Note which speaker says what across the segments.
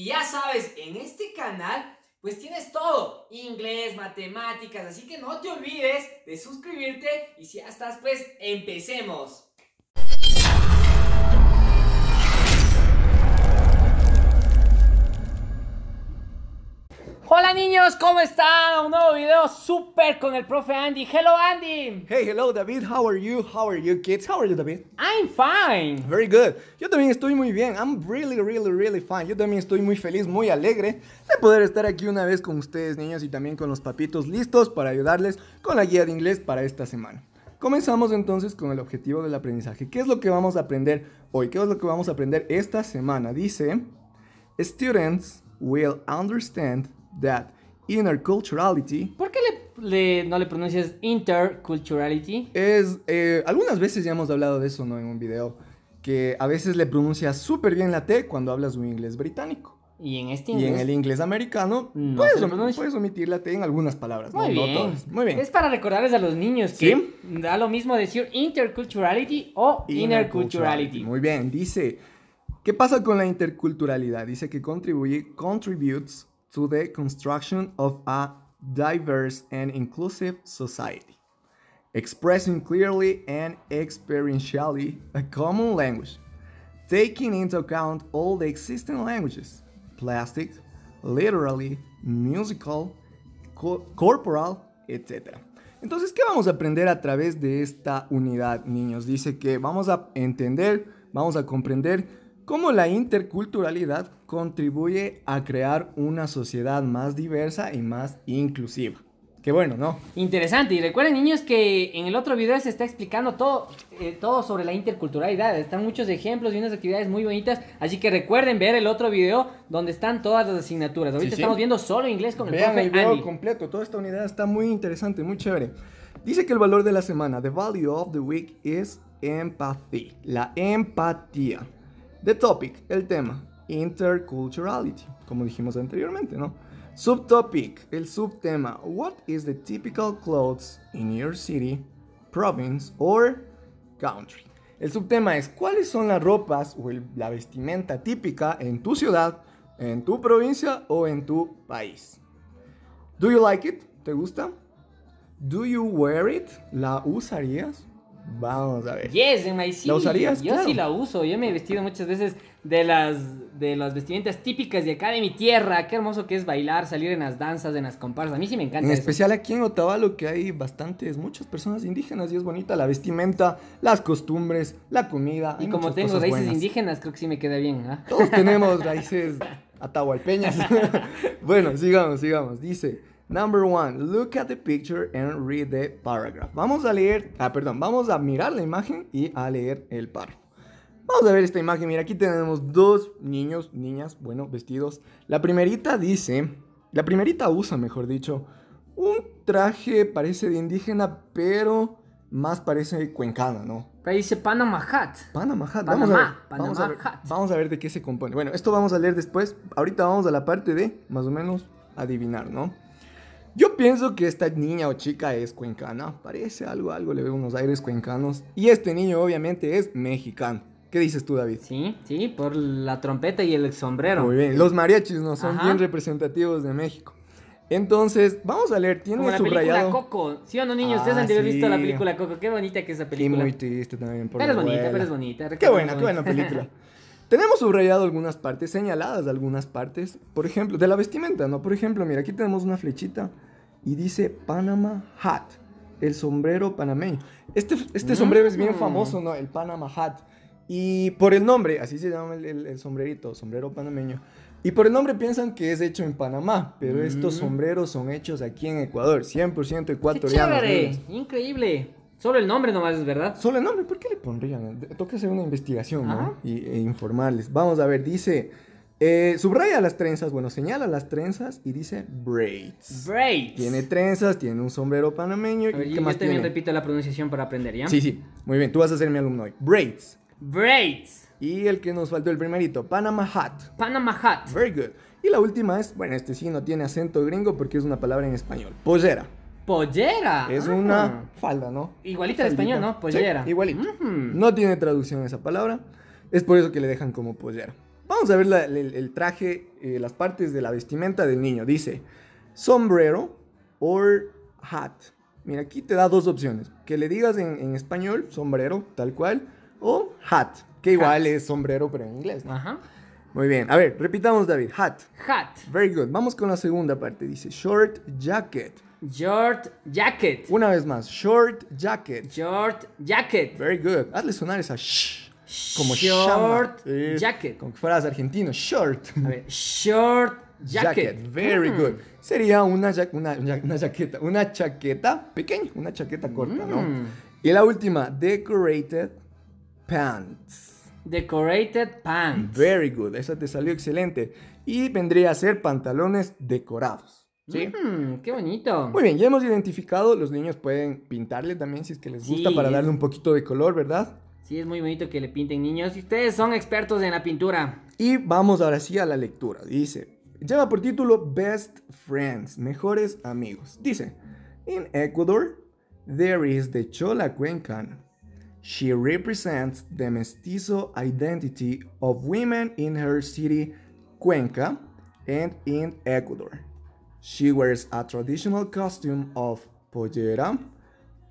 Speaker 1: Y ya sabes, en este canal pues tienes todo, inglés, matemáticas, así que no te olvides de suscribirte y si ya estás, pues empecemos. Hola niños, ¿cómo están? Un nuevo video súper con el profe Andy. Hello Andy.
Speaker 2: Hey, hello David. How are you? How are you kids? How are you David? I'm fine. Very good. Yo también estoy muy bien. I'm really, really, really fine. Yo también estoy muy feliz, muy alegre de poder estar aquí una vez con ustedes niños y también con los papitos listos para ayudarles con la guía de inglés para esta semana. Comenzamos entonces con el objetivo del aprendizaje. ¿Qué es lo que vamos a aprender hoy? ¿Qué es lo que vamos a aprender esta semana? Dice, students will understand that interculturality. ¿Por qué no le pronuncias interculturality? Es. Eh, algunas veces ya hemos hablado de eso, ¿no? En un video. Que a veces le pronuncias súper bien la T cuando hablas un inglés británico. Y en este inglés. Y en el inglés americano, puedes, omitir la T en algunas palabras. Muy, bien. Muy bien. Es para recordarles a los niños que da lo mismo decir interculturality o interculturality. Muy bien, dice. ¿Qué pasa con la interculturalidad? Dice que contribuye, contributes to the construction of a diverse and inclusive society, expressing clearly and experientially a common language, taking into account all the existing languages plastic, literally, musical, co corporal, etc. Entonces, ¿qué vamos a aprender a través de esta unidad, niños? Dice que vamos a entender, vamos a comprender cómo la interculturalidad contribuye a crear una sociedad más diversa y más inclusiva. Qué bueno, ¿no?
Speaker 1: Interesante. Y recuerden, niños, que en el otro video se está explicando todo, eh, todo sobre la interculturalidad. Están muchos ejemplos y unas actividades muy bonitas. Así que recuerden ver el otro video donde están todas las asignaturas. Ahorita estamos viendo solo inglés con el Vean el video
Speaker 2: completo. Toda esta unidad está muy interesante, muy chévere. Dice que el valor de la semana, the value of the week es empathy. La empatía. The topic, el tema, interculturality, como dijimos anteriormente, ¿no? Subtopic, el subtema, what is the typical clothes in your city, province or country? El subtema es cuáles son las ropas o la vestimenta típica en tu ciudad, en tu provincia o en tu país. Do you like it? ¿Te gusta? Do you wear it? ¿La usarías? Vamos a ver.
Speaker 1: Yes, my, sí, ¿La usarías? Yo sí la uso. Yo me he vestido muchas veces de las, de las vestimentas típicas de acá de mi tierra. Qué hermoso que es bailar, salir en las danzas, en las comparsas. A mí sí me encanta. En especial
Speaker 2: aquí en Otavalo, que hay bastantes, muchas personas indígenas y es bonita la vestimenta, las costumbres, la comida. Y como tengo raíces indígenas, creo que sí me queda bien. ¿ah? Todos tenemos raíces atahualpeñas. bueno, sigamos, sigamos. Dice. Number one, look at the picture and read the paragraph. Vamos a leer, ah, perdón, vamos a mirar la imagen y a leer el párrafo. Vamos a ver esta imagen. Mira, aquí tenemos dos niños, niñas, bueno, vestidos. La primerita dice, la primerita usa, mejor dicho, un traje parece de indígena, pero más parece cuencana, ¿no?
Speaker 1: Ahí dice Panama Hat.
Speaker 2: Panama Hat. vamos a ver, Vamos a ver de qué se compone. Bueno, esto vamos a leer después. Ahorita vamos a la parte de, más o menos, adivinar, ¿no? Yo pienso que esta niña o chica es cuencana, parece algo, algo le veo unos aires cuencanos. Y este niño obviamente es mexicano. ¿Qué dices tú, David? Sí, sí, por la trompeta y el sombrero. Muy bien, los mariachis no son bien representativos de México. Entonces, vamos a leer, tiene Como la película Coco,
Speaker 1: ¿sí o no, niños? Ustedes ah, han visto la película Coco, qué bonita que es esa película. Y muy triste también, por Pero es bonita, pero es bonita. Qué buena, qué buena película.
Speaker 2: tenemos subrayado algunas partes, señaladas algunas partes, por ejemplo, de la vestimenta, ¿no? Por ejemplo, mira, aquí tenemos una flechita y dice Panama Hat, el sombrero panameño. Este, este mm. sombrero es bien famoso, ¿no? El Panama Hat. Y por el nombre, así se llama el, sombrerito, sombrero panameño. Y por el nombre piensan que es hecho en Panamá, pero estos mm. sombreros son hechos aquí en Ecuador, 100% ecuatoriano. ¡Qué chévere!
Speaker 1: ¡Increíble! Solo el nombre nomás es verdad. Solo el nombre, ¿por qué
Speaker 2: le pondrían? Toca hacer una investigación ¿no? y, e informarles. Vamos a ver, dice eh, subraya las trenzas, bueno, señala las trenzas y dice braids.
Speaker 1: Braids. Tiene
Speaker 2: trenzas, tiene un sombrero panameño. ¿y más también tiene? repito la pronunciación para aprender, ¿ya? Sí, sí. Muy bien, tú vas a ser mi alumno hoy. Braids. Braids. Y el que nos faltó, el primerito, Panama Hat. Panama Hat. Very good. Y la última es, bueno, este sí no tiene acento gringo porque es una palabra en español. Pollera. Pollera. Es ah. una falda, ¿no? Igualita al español, ¿no? Pollera. igualita. Mm. No tiene traducción esa palabra. Es por eso que le dejan como pollera. Vamos a ver el, traje, eh, las partes de la vestimenta del niño. Dice sombrero or hat. Mira, aquí te da dos opciones. Que le digas en, español sombrero, tal cual, o hat, que igual es sombrero, pero en inglés. Ajá. Muy bien. A ver, repitamos, David. Hat. Hat. Very good. Vamos con la segunda parte. Dice short jacket. Short jacket. Una vez más. Short jacket. Short jacket. Very good. Hazle sonar esa shh. Como short eh, jacket. Como que fueras argentino. Short. A ver, short jacket. Very mm. good. Sería una, una, una, jaqueta. Una chaqueta pequeña. Una chaqueta corta, ¿no? Mm. Y la última, decorated pants. Decorated pants. Very good. Esa te salió excelente. Y vendría a ser pantalones decorados. ¿Sí? Mm, ¡Qué bonito! Muy bien, ya hemos identificado, los niños pueden pintarle también si es que les gusta para darle un poquito de color, ¿verdad? Sí,
Speaker 1: es muy bonito que le pinten niños. ustedes son expertos en la pintura.
Speaker 2: Y vamos ahora sí a la lectura. Dice, lleva por título Best Friends, mejores amigos. Dice, en Ecuador, there is the Chola Cuenca. She represents the mestizo identity of women in her city, Cuenca, and in Ecuador. She wears a traditional costume of pollera,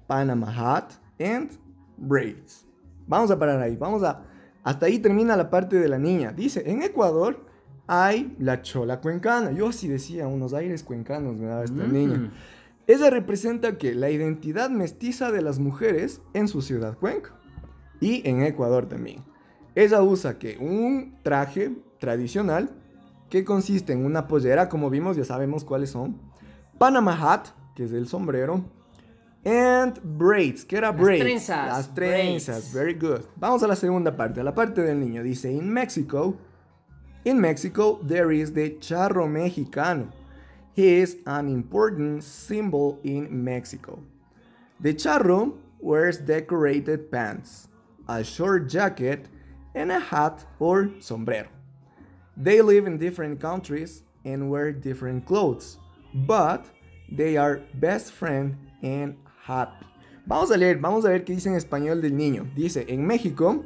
Speaker 2: Panama hat, and braids. Vamos a parar ahí, vamos a... Hasta ahí termina la parte de la niña. Dice, en Ecuador hay la chola cuencana. Yo así decía, unos aires cuencanos me daba esta niña. Mm. Ella representa que la identidad mestiza de las mujeres en su ciudad Cuenca y en Ecuador también. Ella usa que un traje tradicional que consiste en una pollera, como vimos, ya sabemos cuáles son, Panama hat, que es el sombrero, And braids. ¿Qué era braids? Las trenzas. Las trenzas. Very good. Vamos a la segunda parte, a la parte del niño. Dice, in Mexico, in Mexico there is the charro mexicano. He is an important symbol in Mexico. The charro wears decorated pants, a short jacket, and a hat or sombrero. They live in different countries and wear different clothes, but they are best friends and Vamos a leer, vamos a ver qué dice en español del niño. Dice, en México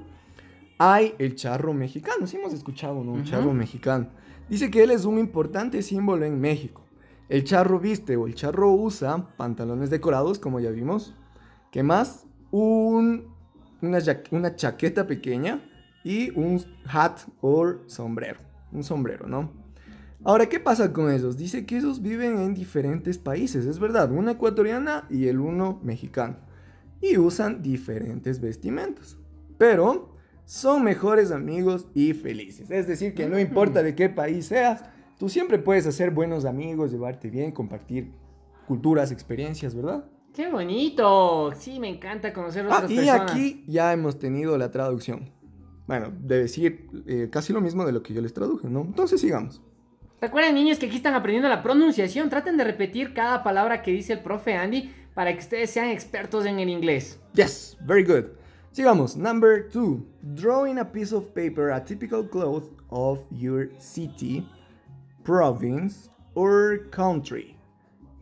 Speaker 2: hay el charro mexicano. Sí hemos escuchado, ¿no? Un charro mexicano. Dice que él es un importante símbolo en México. El charro viste o el charro usa pantalones decorados, como ya vimos. ¿Qué más? Un, una chaqueta pequeña y un hat o sombrero. Un sombrero, ¿no? Ahora, ¿qué pasa con esos? Dice que esos viven en diferentes países, es verdad, una ecuatoriana y el uno mexicano. Y usan diferentes vestimentas. Pero son mejores amigos y felices. Es decir, que no mm. importa de qué país seas, tú siempre puedes hacer buenos amigos, llevarte bien, compartir culturas, experiencias, ¿verdad?
Speaker 1: ¡Qué bonito! Sí, me encanta conocer otras ah, y aquí
Speaker 2: ya hemos tenido la traducción. Bueno, de decir eh, casi lo mismo de lo que yo les traduje, ¿no? Entonces sigamos.
Speaker 1: Recuerden niños que aquí están aprendiendo la pronunciación. Traten de repetir cada palabra que dice el profe Andy para que ustedes sean expertos en el inglés.
Speaker 2: Yes, very good. Sigamos. Number two. Drawing a piece of paper a typical cloth of your city, province, or country.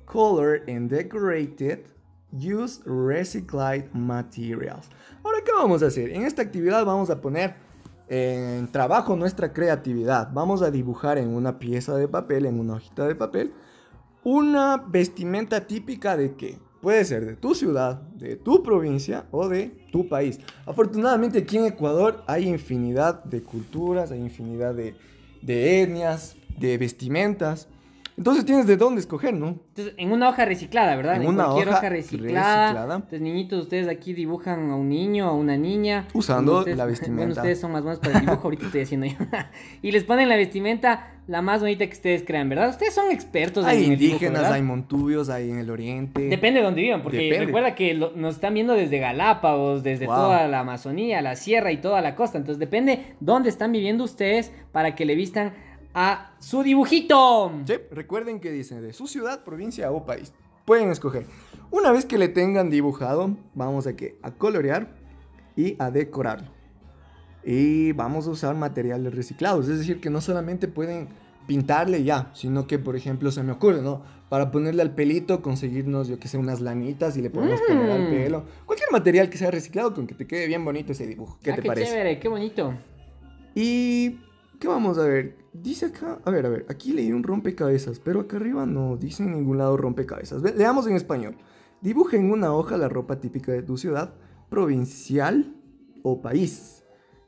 Speaker 2: Color and decorate it. Use recycled materials. Ahora, ¿qué vamos a hacer? En esta actividad vamos a poner en trabajo nuestra creatividad. Vamos a dibujar en una pieza de papel, en una hojita de papel, una vestimenta típica de qué? Puede ser de tu ciudad, de tu provincia o de tu país. Afortunadamente aquí en Ecuador hay infinidad de culturas, hay infinidad de, de etnias, de vestimentas. Entonces tienes de dónde escoger, ¿no?
Speaker 1: Entonces, en una hoja reciclada, ¿verdad? En, una cualquier hoja, reciclada. Entonces, niñitos, ustedes aquí dibujan a un niño, a una niña. Usando la vestimenta. ustedes son más buenos para el dibujo, ahorita estoy haciendo yo. y les ponen la vestimenta la más bonita que ustedes crean, ¿verdad? Ustedes son expertos hay en el Hay indígenas, hay
Speaker 2: montubios, hay en el oriente.
Speaker 1: Depende de dónde vivan, porque recuerda que nos están viendo desde Galápagos, desde toda la Amazonía, la sierra y toda la costa. Entonces, depende dónde están viviendo ustedes para que le vistan a
Speaker 2: su dibujito. Sí, recuerden que dice de su ciudad, provincia o país. Pueden escoger. Una vez que le tengan dibujado, vamos a que a colorear y a decorarlo. Y vamos a usar materiales reciclados, es decir, que no solamente pueden pintarle ya, sino que por ejemplo se me ocurre, ¿no? Para ponerle al pelito, conseguirnos, yo que sé, unas lanitas y le podemos poner al mm. pelo. Cualquier material que sea reciclado con que te quede bien bonito ese dibujo. ¿Qué ah, qué Chévere, qué bonito. Y ¿Qué vamos a ver? Dice acá, a ver, a ver, aquí leí un rompecabezas, pero acá arriba no dice en ningún lado rompecabezas. Ve, leamos en español. Dibuja en una hoja la ropa típica de tu ciudad, provincial o país.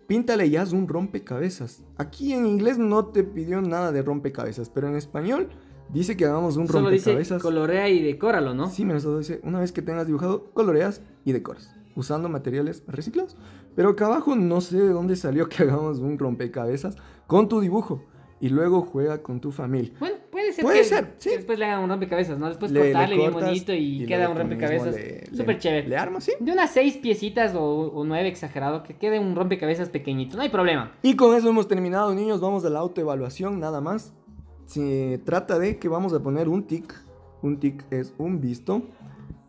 Speaker 2: Píntale y haz un rompecabezas. Aquí en inglés no te pidió nada de rompecabezas, pero en español dice que hagamos un Solo rompecabezas. Dice colorea y decóralo, ¿no? Sí, me lo dice, una vez que tengas dibujado, coloreas y decoras usando materiales reciclados. Pero acá abajo no sé de dónde salió que hagamos un rompecabezas con tu dibujo y luego juega con tu familia.
Speaker 1: Bueno, puede ser. Puede que, ser, después le hagan un rompecabezas, ¿no? Después cortarle bien bonito y, queda un rompecabezas. Súper chévere. Le armo, sí. De unas seis piecitas o, o, nueve exagerado, que quede un rompecabezas pequeñito, no hay problema.
Speaker 2: Y con eso hemos terminado, niños. Vamos a la autoevaluación, nada más. Se trata de que vamos a poner un tic. Un tic es un visto.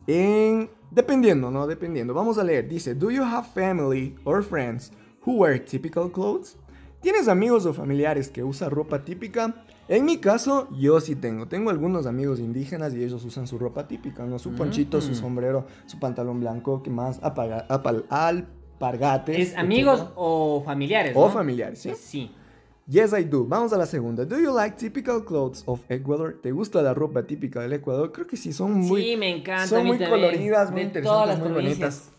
Speaker 2: En, dependiendo, ¿no? Dependiendo. Vamos a leer. Dice, ¿Do you have family or friends who wear typical clothes? ¿Tienes amigos o familiares que usan ropa típica? En mi caso, yo sí tengo. Tengo algunos amigos indígenas y ellos usan su ropa típica, ¿no? Su mm. ponchito, su sombrero, su pantalón blanco, que más? Apaga, apal, pargate ¿Es amigos
Speaker 1: o familiares? O familiares,
Speaker 2: Sí. Yes, I do. Vamos a la segunda. Do you like typical clothes of Ecuador? ¿Te gusta la ropa típica del Ecuador? Creo que sí, son muy. Sí,
Speaker 1: me encanta. Son muy coloridas, muy de interesantes, muy bonitas.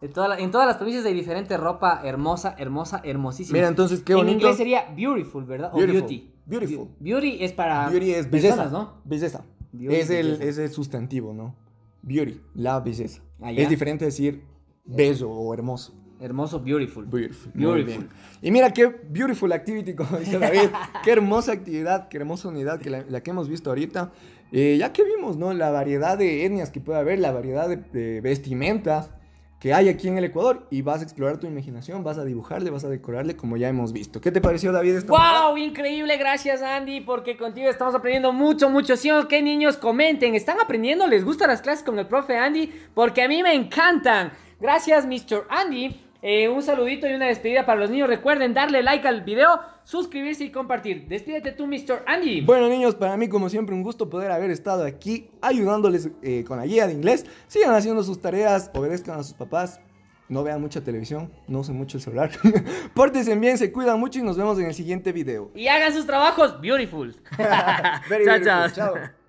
Speaker 1: en todas las provincias hay diferente ropa hermosa, hermosa, hermosísima. Mira, entonces qué bonito. En inglés sería beautiful, ¿verdad? O beauty. Beautiful. Beauty es para. Beauty
Speaker 2: es belleza, ¿no? Belleza. es, el, es el sustantivo, ¿no? Beauty, la belleza. Ah, es diferente decir bello o hermoso. Hermoso, beautiful. Beautiful. beautiful. Y mira qué beautiful activity, como dice David. qué hermosa actividad, qué hermosa unidad que la, que hemos visto ahorita. Eh, ya que vimos, ¿no? La variedad de etnias que puede haber, la variedad de, vestimentas que hay aquí en el Ecuador y vas a explorar tu imaginación, vas a dibujarle, vas a decorarle como ya hemos visto. ¿Qué te pareció David? Esta
Speaker 1: ¡Wow! Increíble, gracias Andy, porque contigo estamos aprendiendo mucho, mucho. Sí, qué niños comenten, ¿están aprendiendo? ¿Les gustan las clases con el profe Andy? Porque a mí me encantan. Gracias, Mr. Andy. Eh, un saludito y una despedida para los niños. Recuerden darle like al video, suscribirse y compartir. Despídete tú, Mr.
Speaker 2: Andy. Bueno, niños, para mí, como siempre, un gusto poder haber estado aquí ayudándoles eh, con la guía de inglés. Sigan haciendo sus tareas, obedezcan a sus papás. No vean mucha televisión, no usen mucho el celular. Pórtense bien, se cuidan mucho y nos vemos en el siguiente video.
Speaker 1: Y hagan sus trabajos beautiful. beautiful. chao. chao.